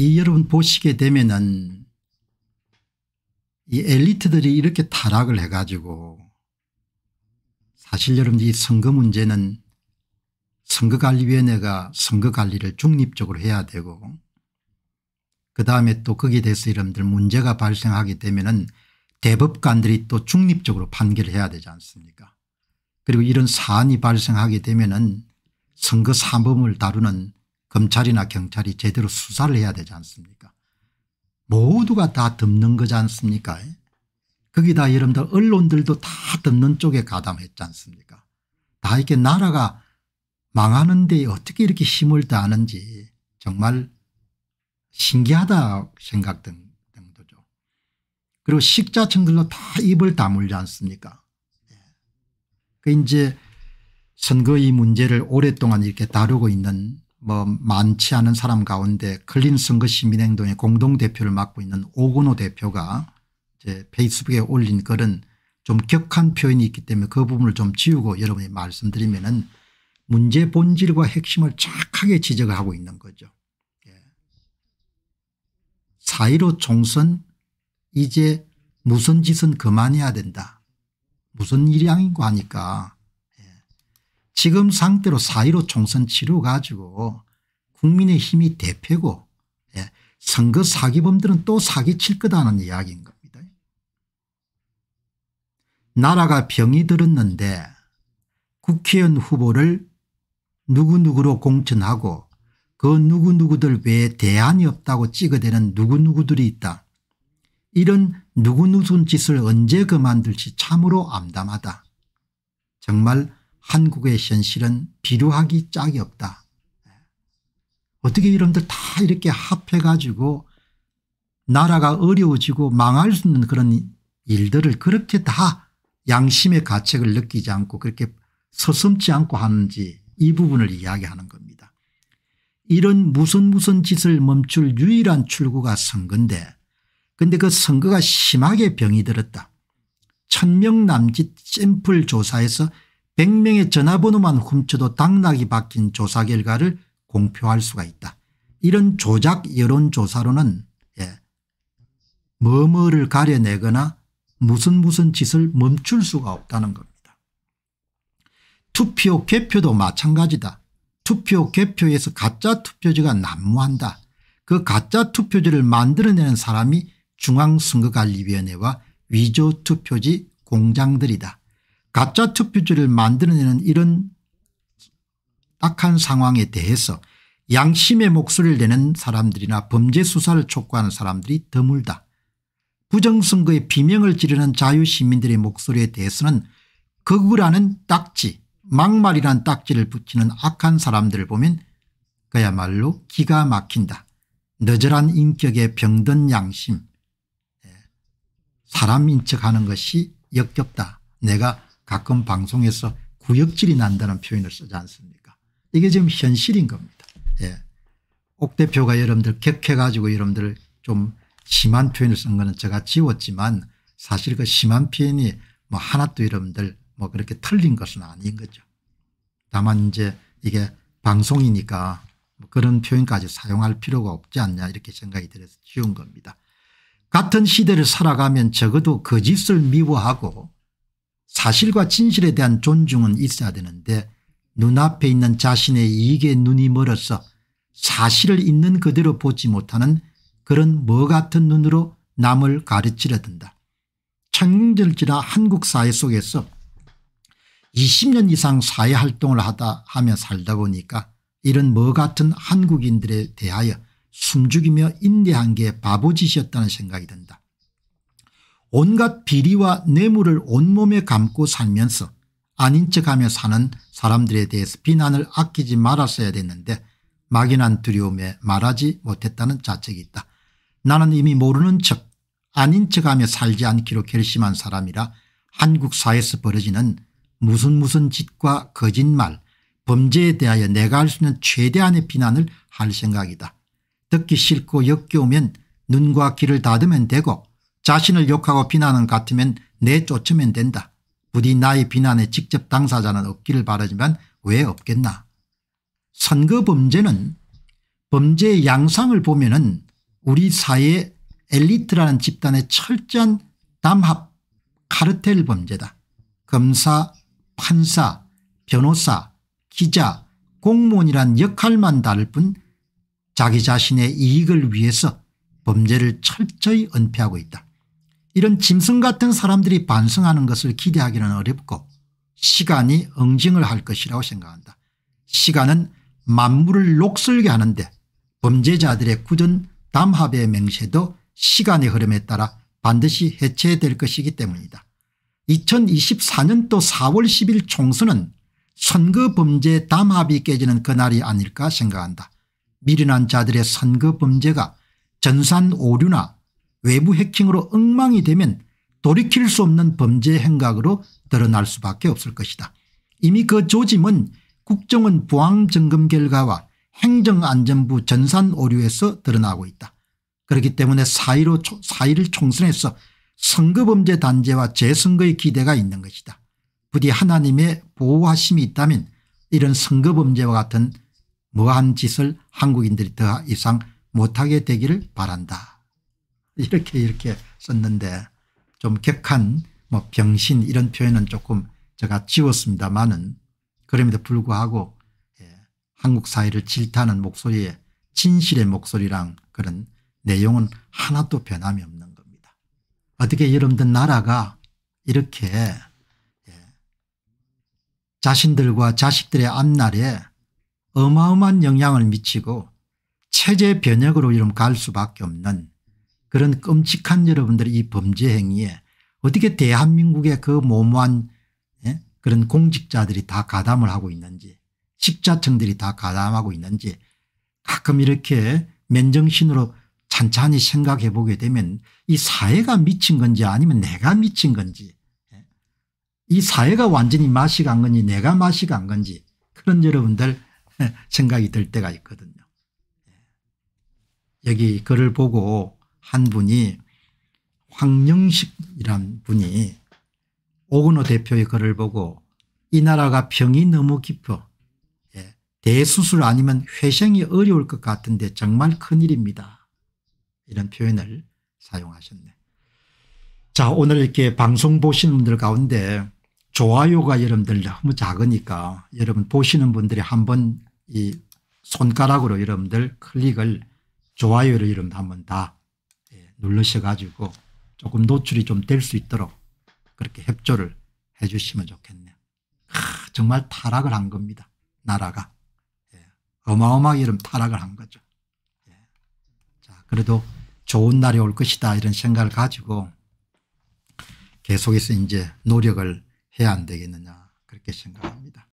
이 여러분 보시게 되면은 이 엘리트들이 이렇게 타락을 해가지고 사실 여러분 이 선거 문제는 선거관리위원회가 선거관리를 중립적으로 해야 되고 그다음에 또 거기에 대해서 여러분들 문제가 발생하게 되면은 대법관들이 또 중립적으로 판결을 해야 되지 않습니까 그리고 이런 사안이 발생하게 되면은 선거 사범을 다루는 검찰이나 경찰이 제대로 수사를 해야 되지 않습니까 모두가 다 덮는 거지 않습니까 거기다 여러분들 언론들도 다 덮는 쪽에 가담했지 않습니까 다 이렇게 나라가 망하는데 어떻게 이렇게 힘을 다하는지 정말 신기하다 생각 등, 도죠 그리고 식자층들로 다 입을 다물지 않습니까 예. 그 이제 선거의 문제를 오랫동안 이렇게 다루고 있는 뭐 많지 않은 사람 가운데 클린 선거 시민행동의 공동대표를 맡고 있는 오근호 대표가 이제 페이스북에 올린 글은 좀 격한 표현이 있기 때문에 그 부분을 좀 지우고 여러분이 말씀드리면 은 문제 본질과 핵심을 정확하게 지적을 하고 있는 거죠. 예. 4.15 총선 이제 무슨 짓은 그만해야 된다. 무슨 일이 아닌고 하니까 지금 상태로 사위로 총선 치르고 가지고 국민의 힘이 대표고 예. 선거 사기범들은 또 사기칠 거다는 이야기인 겁니다. 나라가 병이 들었는데 국회의원 후보를 누구누구로 공천하고 그 누구누구들 외에 대안이 없다고 찍어대는 누구누구들이 있다. 이런 누구누군 짓을 언제 그만둘지 참으로 암담하다. 정말 한국의 현실은 비루하기 짝이 없다. 어떻게 이런들 다 이렇게 합해가지고 나라가 어려워지고 망할 수 있는 그런 일들을 그렇게 다 양심의 가책을 느끼지 않고 그렇게 서슴지 않고 하는지 이 부분을 이야기하는 겁니다. 이런 무슨 무슨 짓을 멈출 유일한 출구가 선거인데 근데 그 선거가 심하게 병이 들었다. 천명남짓 샘플 조사에서 100명의 전화번호만 훔쳐도 당락이 바뀐 조사 결과를 공표할 수가 있다. 이런 조작 여론조사로는 예, 뭐뭐를 가려내거나 무슨 무슨 짓을 멈출 수가 없다는 겁니다. 투표 개표도 마찬가지다. 투표 개표에서 가짜 투표지가 난무한다. 그 가짜 투표지를 만들어내는 사람이 중앙선거관리위원회와 위조투표지 공장들이다. 가짜 투표지를 만들어내는 이런 딱한 상황에 대해서 양심의 목소리를 내는 사람들이나 범죄 수사를 촉구하는 사람들이 드물다. 부정선거의 비명을 지르는 자유시민들의 목소리에 대해서는 거구라는 딱지 막말이란 딱지를 붙이는 악한 사람들을 보면 그야말로 기가 막힌다. 너절한 인격의 병든 양심 예. 사람인 척하는 것이 역겹다. 내가 가끔 방송에서 구역질이 난다는 표현을 쓰지 않습니까 이게 지금 현실인 겁니다. 예. 옥 대표가 여러분들 격해가지고 여러분들 좀 심한 표현을 쓴 거는 제가 지웠지만 사실 그 심한 표현이 뭐 하나도 여러분들 뭐 그렇게 틀린 것은 아닌 거죠. 다만 이제 이게 방송이니까 뭐 그런 표현까지 사용할 필요가 없지 않냐 이렇게 생각이 들어서 지운 겁니다. 같은 시대를 살아가면 적어도 거짓을 미워하고 사실과 진실에 대한 존중은 있어야 되는데 눈앞에 있는 자신의 이익에 눈이 멀어서 사실을 있는 그대로 보지 못하는 그런 뭐 같은 눈으로 남을 가르치려 든다. 청년들지라 한국 사회 속에서 20년 이상 사회활동을 하다 하며 살다 보니까 이런 뭐 같은 한국인들에 대하여 숨죽이며 인내한 게 바보짓이었다는 생각이 든다. 온갖 비리와 뇌물을 온몸에 감고 살면서 아닌 척하며 사는 사람들에 대해서 비난을 아끼지 말았어야 됐는데 막연한 두려움에 말하지 못했다는 자책이 있다. 나는 이미 모르는 척 아닌 척하며 살지 않기로 결심한 사람이라 한국 사회에서 벌어지는 무슨 무슨 짓과 거짓말 범죄에 대하여 내가 할 수 있는 최대한의 비난을 할 생각이다. 듣기 싫고 역겨우면 눈과 귀를 닫으면 되고 자신을 욕하고 비난은 같으면 내쫓으면 된다. 부디 나의 비난에 직접 당사자는 없기를 바라지만 왜 없겠나. 선거 범죄는 범죄의 양상을 보면 은 우리 사회 엘리트라는 집단의 철저한 담합 카르텔 범죄다. 검사, 판사, 변호사, 기자, 공무원이란 역할만 다를 뿐 자기 자신의 이익을 위해서 범죄를 철저히 은폐하고 있다. 이런 짐승 같은 사람들이 반성하는 것을 기대하기는 어렵고 시간이 응징을 할 것이라고 생각한다. 시간은 만물을 녹슬게 하는데 범죄자들의 굳은 담합의 맹세도 시간의 흐름에 따라 반드시 해체될 것이기 때문이다. 2024년도 4월 10일 총선은 선거 범죄 담합이 깨지는 그날이 아닐까 생각한다. 미련한 자들의 선거 범죄가 전산 오류나 외부 해킹으로 엉망이 되면 돌이킬 수 없는 범죄 행각으로 드러날 수밖에 없을 것이다. 이미 그 조짐은 국정원 보안점검 결과와 행정안전부 전산 오류에서 드러나고 있다. 그렇기 때문에 4.15 4.1 총선에서 선거범죄 단죄와 재선거의 기대가 있는 것이다. 부디 하나님의 보호하심이 있다면 이런 선거범죄와 같은 무한 짓을 한국인들이 더 이상 못하게 되기를 바란다. 이렇게 이렇게 썼는데 좀 격한 뭐 병신 이런 표현은 조금 제가 지웠습니다만은 그럼에도 불구하고 예, 한국 사회를 질타하는 목소리에 진실의 목소리랑 그런 내용은 하나도 변함이 없는 겁니다. 어떻게 여러분들 나라가 이렇게 예, 자신들과 자식들의 앞날에 어마어마한 영향을 미치고 체제 변혁으로 이름 갈 수밖에 없는 그런 끔찍한 여러분들의 이 범죄 행위에 어떻게 대한민국의 그 모모한 예? 그런 공직자들이 다 가담을 하고 있는지 식자청들이다 가담하고 있는지 가끔 이렇게 면정신으로 찬찬히 생각해 보게 되면 이 사회가 미친 건지 아니면 내가 미친 건지 예? 이 사회가 완전히 맛이 간 건지 내가 맛이 간 건지 그런 여러분들 예? 생각이 들 때가 있거든요. 예. 여기 글을 보고 한 분이 황영식이란 분이 오근호 대표의 글을 보고 이 나라가 병이 너무 깊어 예, 대수술 아니면 회생이 어려울 것 같은데 정말 큰일입니다. 이런 표현을 사용하셨네. 자 오늘 이렇게 방송 보시는 분들 가운데 좋아요가 여러분들 너무 작으니까 여러분 보시는 분들이 한번 이 손가락으로 여러분들 클릭을 좋아요를 여러분 한번 다 눌러셔 가지고 조금 노출이 좀 될 수 있도록 그렇게 협조를 해 주시면 좋겠네요. 아, 정말 타락을 한 겁니다. 나라가. 예. 어마어마하게 이런 타락을 한 거죠. 예. 자, 그래도 좋은 날이 올 것이다 이런 생각을 가지고 계속해서 이제 노력을 해야 안 되겠느냐 그렇게 생각합니다.